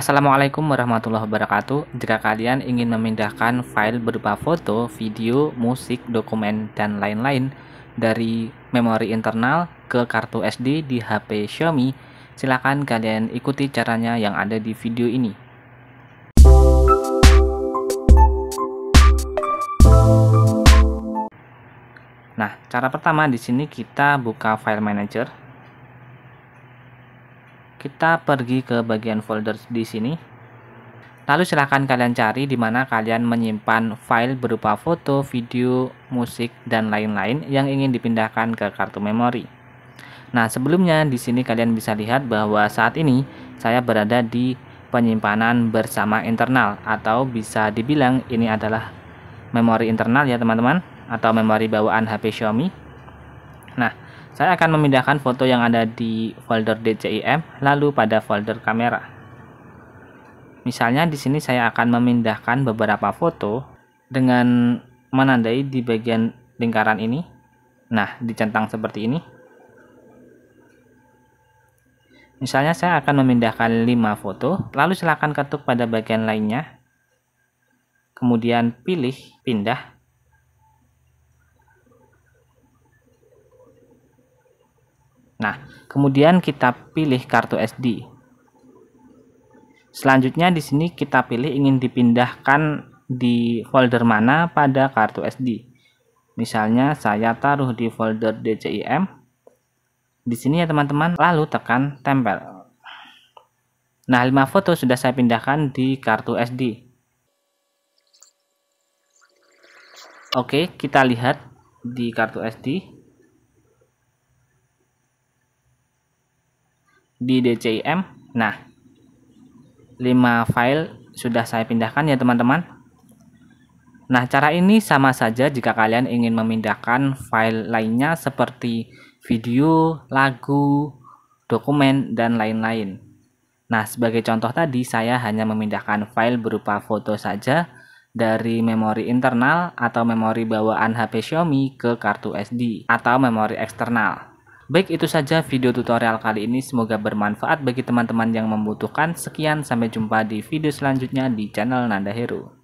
Assalamualaikum warahmatullahi wabarakatuh. Jika kalian ingin memindahkan file berupa foto, video, musik, dokumen, dan lain-lain dari memori internal ke kartu SD di HP Xiaomi, silakan kalian ikuti caranya yang ada di video ini. Nah, cara pertama di sini kita buka file manager kita pergi ke bagian folder di sini. Lalu silahkan kalian cari di mana kalian menyimpan file berupa foto, video, musik, dan lain-lain yang ingin dipindahkan ke kartu memori. Nah, sebelumnya di sini kalian bisa lihat bahwa saat ini saya berada di penyimpanan bersama internal atau bisa dibilang ini adalah memori internal ya teman-teman atau memori bawaan HP Xiaomi Nah, saya akan memindahkan foto yang ada di folder DCIM lalu pada folder kamera. Misalnya di sini saya akan memindahkan beberapa foto dengan menandai di bagian lingkaran ini. Nah, dicentang seperti ini. Misalnya saya akan memindahkan 5 foto, lalu silakan ketuk pada bagian lainnya. Kemudian pilih pindah Kemudian kita pilih kartu SD. Selanjutnya di sini kita pilih ingin dipindahkan di folder mana pada kartu SD. Misalnya saya taruh di folder DCIM. Di sini ya teman-teman, lalu tekan tempel. Nah, 5 foto sudah saya pindahkan di kartu SD. Oke, kita lihat di kartu SD. di DCIM. Nah, 5 file sudah saya pindahkan ya teman-teman. Nah, cara ini sama saja jika kalian ingin memindahkan file lainnya seperti video, lagu, dokumen, dan lain-lain. Nah, sebagai contoh tadi, saya hanya memindahkan file berupa foto saja dari memori internal atau memori bawaan HP Xiaomi ke kartu SD atau memori eksternal. Baik itu saja video tutorial kali ini semoga bermanfaat bagi teman-teman yang membutuhkan. Sekian sampai jumpa di video selanjutnya di channel Nanda Hero.